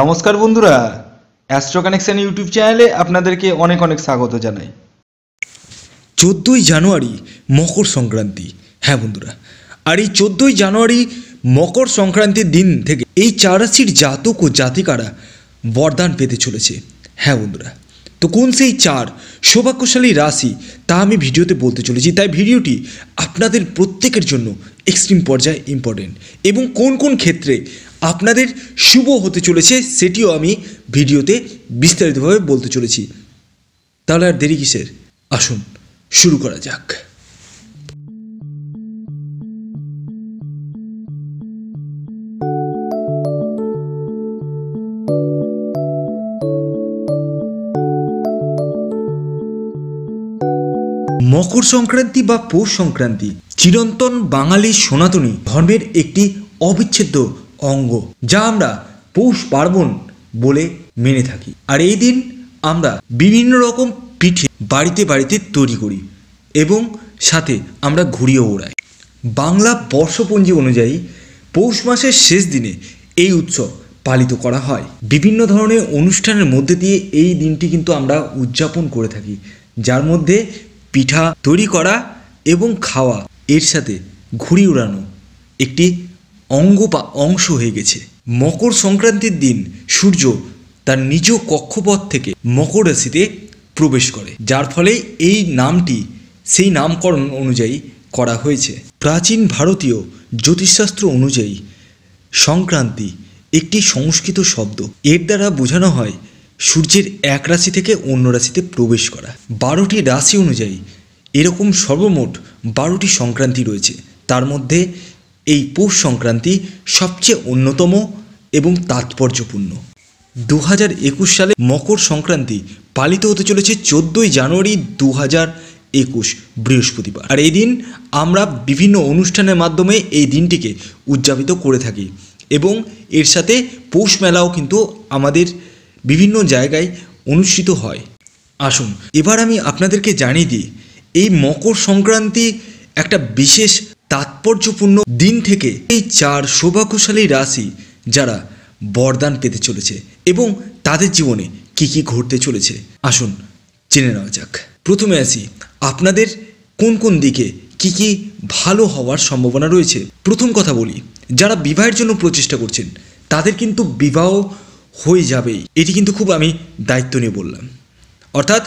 নমস্কার বন্ধুরা astro connection YouTube চ্যানেলে আপনাদেরকে অনেক অনেক স্বাগত জানাই চোদ্দোই জানুয়ারি মকর সংক্রান্তি হ্যাঁ বন্ধুরা আর এই চোদ্দোই জানুয়ারি মকর সংক্রান্তির দিন থেকে এই চারাশির জাতক ও জাতিকারা বরদান পেতে চলেছে হ্যাঁ বন্ধুরা তো কোন সেই চার সৌভাগ্যশালী রাশি তা আমি ভিডিওতে বলতে চলেছি তাই ভিডিওটি আপনাদের প্রত্যেকের জন্য এক্সট্রিম পর্যায়ে ইম্পর্টেন্ট এবং কোন কোন ক্ষেত্রে আপনাদের শুভ হতে চলেছে সেটিও আমি ভিডিওতে বিস্তারিতভাবে বলতে চলেছি তাহলে আর দেরি কিসের আসুন শুরু করা যাক মকর সংক্রান্তি বা পৌষ সংক্রান্তি চিরন্তন বাঙালি সনাতনী ধর্মের একটি অবিচ্ছেদ্য অঙ্গ যা আমরা পৌষ পার্বণ বলে মেনে থাকি আর এই দিন আমরা বিভিন্ন রকম পিঠে বাড়িতে বাড়িতে তৈরি করি এবং সাথে আমরা ঘুরিয়ে ওড়াই বাংলা বর্ষপঞ্জি অনুযায়ী পৌষ মাসের শেষ দিনে এই উৎসব পালিত করা হয় বিভিন্ন ধরনের অনুষ্ঠানের মধ্যে দিয়ে এই দিনটি কিন্তু আমরা উদযাপন করে থাকি যার মধ্যে পিঠা তৈরি করা এবং খাওয়া এর সাথে ঘুড়ি উড়ানো একটি অঙ্গ বা অংশ হয়ে গেছে মকর সংক্রান্তির দিন সূর্য তার নিজ কক্ষপথ থেকে মকর রাশিতে প্রবেশ করে যার ফলে এই নামটি সেই নামকরণ অনুযায়ী করা হয়েছে প্রাচীন ভারতীয় জ্যোতিষশাস্ত্র অনুযায়ী সংক্রান্তি একটি সংস্কৃত শব্দ এর দ্বারা বোঝানো হয় সূর্যের এক রাশি থেকে অন্য রাশিতে প্রবেশ করা বারোটি রাশি অনুযায়ী এরকম সর্বমোট বারোটি সংক্রান্তি রয়েছে তার মধ্যে এই পৌষ সংক্রান্তি সবচেয়ে অন্যতম এবং তাৎপর্যপূর্ণ দু হাজার একুশ সালে মকর সংক্রান্তি পালিত হতে চলেছে চোদ্দোই জানুয়ারি দু হাজার একুশ বৃহস্পতিবার আর এই দিন আমরা বিভিন্ন অনুষ্ঠানের মাধ্যমে এই দিনটিকে উদযাপিত করে থাকি এবং এর সাথে পৌষ মেলাও কিন্তু আমাদের বিভিন্ন জায়গায় অনুষ্ঠিত হয় আসুন এবার আমি আপনাদেরকে জানিয়ে দিই এই মকর সংক্রান্তি একটা বিশেষ তাৎপর্যপূর্ণ দিন থেকে এই চার সৌভাগ্যশালী রাশি যারা বরদান পেতে চলেছে এবং তাদের জীবনে কি কি ঘটতে চলেছে আসুন জেনে নেওয়া যাক প্রথমে আসি আপনাদের কোন কোন দিকে কি কি ভালো হওয়ার সম্ভাবনা রয়েছে প্রথম কথা বলি যারা বিবাহের জন্য প্রচেষ্টা করছেন তাদের কিন্তু বিবাহ হয়ে যাবেই এটি কিন্তু খুব আমি দায়িত্ব নিয়ে বললাম অর্থাৎ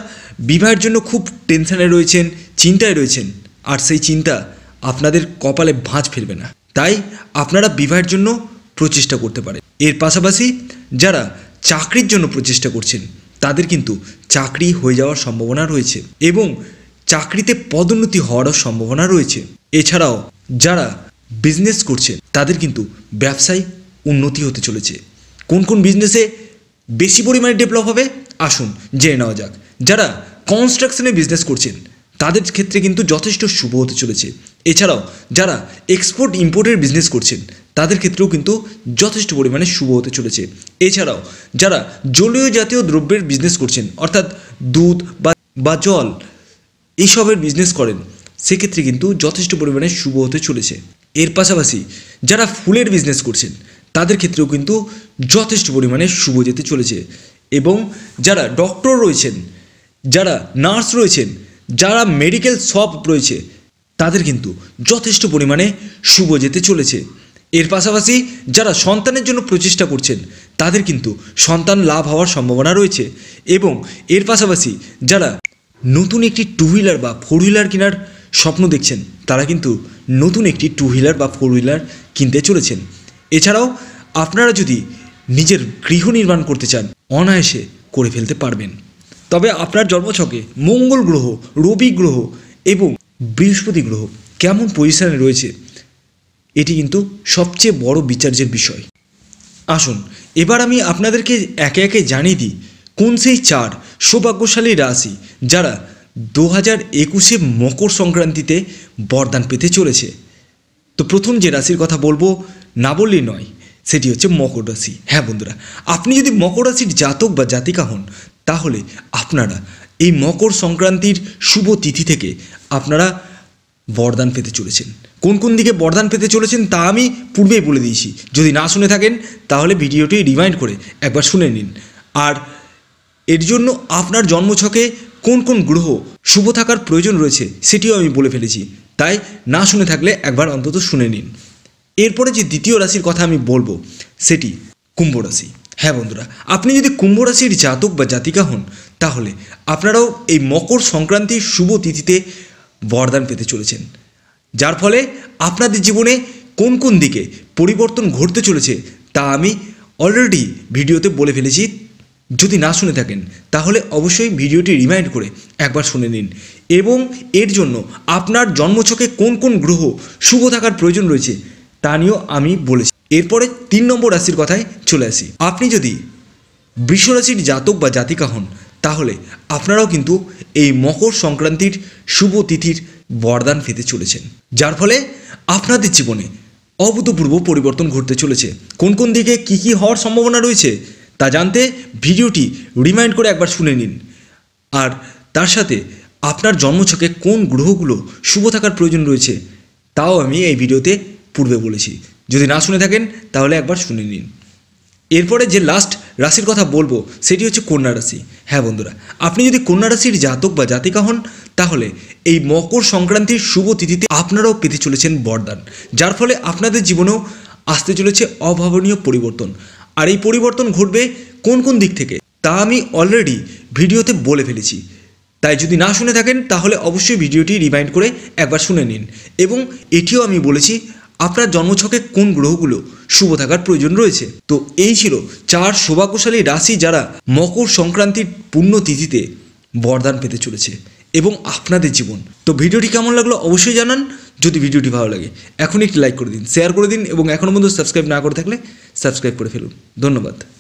বিবাহের জন্য খুব টেনশানে রয়েছেন চিন্তায় রয়েছেন আর সেই চিন্তা আপনাদের কপালে ভাঁজ ফিরবে না তাই আপনারা বিবাহের জন্য প্রচেষ্টা করতে পারেন এর পাশাপাশি যারা চাকরির জন্য প্রচেষ্টা করছেন তাদের কিন্তু চাকরি হয়ে যাওয়ার সম্ভাবনা রয়েছে এবং চাকরিতে পদোন্নতি হওয়ারও সম্ভাবনা রয়েছে এছাড়াও যারা বিজনেস করছে তাদের কিন্তু ব্যবসায় উন্নতি হতে চলেছে কোন কোন বিজনেসে বেশি পরিমাণে ডেভেলপ হবে আসুন জেনে নেওয়া যাক যারা কনস্ট্রাকশনে বিজনেস করছেন তাদের ক্ষেত্রে কিন্তু যথেষ্ট শুভ হতে চলেছে এছাড়াও যারা এক্সপোর্ট ইম্পোর্টের বিজনেস করছেন তাদের ক্ষেত্রেও কিন্তু যথেষ্ট পরিমাণে শুভ হতে চলেছে এছাড়াও যারা জলীয় জাতীয় দ্রব্যের বিজনেস করছেন অর্থাৎ দুধ বা জল এইসবের বিজনেস করেন সেক্ষেত্রে কিন্তু যথেষ্ট পরিমাণে শুভ হতে চলেছে এর পাশাপাশি যারা ফুলের বিজনেস করছেন তাদের ক্ষেত্রেও কিন্তু যথেষ্ট পরিমাণে শুভ যেতে চলেছে এবং যারা ডক্টর রয়েছেন যারা নার্স রয়েছেন যারা মেডিকেল শপ রয়েছে তাদের কিন্তু যথেষ্ট পরিমাণে শুভ যেতে চলেছে এর পাশাপাশি যারা সন্তানের জন্য প্রচেষ্টা করছেন তাদের কিন্তু সন্তান লাভ হওয়ার সম্ভাবনা রয়েছে এবং এর পাশাপাশি যারা নতুন একটি টু হুইলার বা ফোর হুইলার কেনার স্বপ্ন দেখছেন তারা কিন্তু নতুন একটি টু হুইলার বা ফোর হুইলার কিনতে চলেছেন এছাড়াও আপনারা যদি নিজের গৃহ নির্মাণ করতে চান অনায়াসে করে ফেলতে পারবেন তবে আপনার জন্মছকে মঙ্গল গ্রহ রবি গ্রহ এবং বৃহস্পতি গ্রহ কেমন পজিশানে রয়েছে এটি কিন্তু সবচেয়ে বড় বিচার্যের বিষয় আসুন এবার আমি আপনাদেরকে একে একে জানিয়ে দিই কোন সেই চার সৌভাগ্যশালী রাশি যারা দু হাজার একুশে মকর সংক্রান্তিতে বরদান পেতে চলেছে তো প্রথম যে রাশির কথা বলবো না বললেই নয় সেটি হচ্ছে মকর রাশি হ্যাঁ বন্ধুরা আপনি যদি মকর রাশির জাতক বা জাতিকা হন তাহলে আপনারা এই মকর সংক্রান্তির শুভ তিথি থেকে আপনারা বরদান পেতে চলেছেন কোন কোন দিকে বরদান পেতে চলেছেন তা আমি পূর্বেই বলে দিয়েছি যদি না শুনে থাকেন তাহলে ভিডিওটি রিমাইন্ড করে একবার শুনে নিন আর এর জন্য আপনার জন্মছকে কোন কোন গ্রহ শুভ থাকার প্রয়োজন রয়েছে সেটিও আমি বলে ফেলেছি তাই না শুনে থাকলে একবার অন্তত শুনে নিন এরপরে যে দ্বিতীয় রাশির কথা আমি বলবো সেটি কুম্ভ রাশি হ্যাঁ বন্ধুরা আপনি যদি কুম্ভ রাশির জাতক বা জাতিকা হন তাহলে আপনারাও এই মকর সংক্রান্তির শুভ তিথিতে বরদান পেতে চলেছেন যার ফলে আপনাদের জীবনে কোন কোন দিকে পরিবর্তন ঘটতে চলেছে তা আমি অলরেডি ভিডিওতে বলে ফেলেছি যদি না শুনে থাকেন তাহলে অবশ্যই ভিডিওটি রিমাইন্ড করে একবার শুনে নিন এবং এর জন্য আপনার জন্মছকে কোন কোন গ্রহ শুভ থাকার প্রয়োজন রয়েছে তা নিয়েও আমি বলেছি এরপরে তিন নম্বর রাশির কথায় চলে আসি আপনি যদি বৃষ রাশির জাতক বা জাতিকা হন তাহলে আপনারাও কিন্তু এই মকর সংক্রান্তির শুভ তিথির বরদান পেতে চলেছেন যার ফলে আপনাদের জীবনে অভূতপূর্ব পরিবর্তন ঘটতে চলেছে কোন কোন দিকে কি কি হওয়ার সম্ভাবনা রয়েছে তা জানতে ভিডিওটি রিমাইন্ড করে একবার শুনে নিন আর তার সাথে আপনার জন্মছকে কোন গ্রহগুলো শুভ থাকার প্রয়োজন রয়েছে তাও আমি এই ভিডিওতে পূর্বে বলেছি যদি না শুনে থাকেন তাহলে একবার শুনে নিন এরপরে যে লাস্ট রাশির কথা বলবো সেটি হচ্ছে কন্যা রাশি হ্যাঁ বন্ধুরা আপনি যদি কন্যা রাশির জাতক বা জাতিকা হন তাহলে এই মকর সংক্রান্তির শুভ তিথিতে আপনারাও পেতে চলেছেন বরদান যার ফলে আপনাদের জীবনেও আসতে চলেছে অভাবনীয় পরিবর্তন আর এই পরিবর্তন ঘটবে কোন কোন দিক থেকে তা আমি অলরেডি ভিডিওতে বলে ফেলেছি তাই যদি না শুনে থাকেন তাহলে অবশ্যই ভিডিওটি রিমাইন্ড করে একবার শুনে নিন এবং এটিও আমি বলেছি আপনার জন্মছকে কোন গ্রহগুলো শুভ থাকার প্রয়োজন রয়েছে তো এই ছিল চার সৌভাগ্যশালী রাশি যারা মকর সংক্রান্তির পুণ্যতিথিতে বরদান পেতে চলেছে এবং আপনাদের জীবন তো ভিডিওটি কেমন লাগলো অবশ্যই জানান যদি ভিডিওটি ভালো লাগে এখন একটি লাইক করে দিন শেয়ার করে দিন এবং এখনও পর্যন্ত সাবস্ক্রাইব না করে থাকলে সাবস্ক্রাইব করে ফেলুন ধন্যবাদ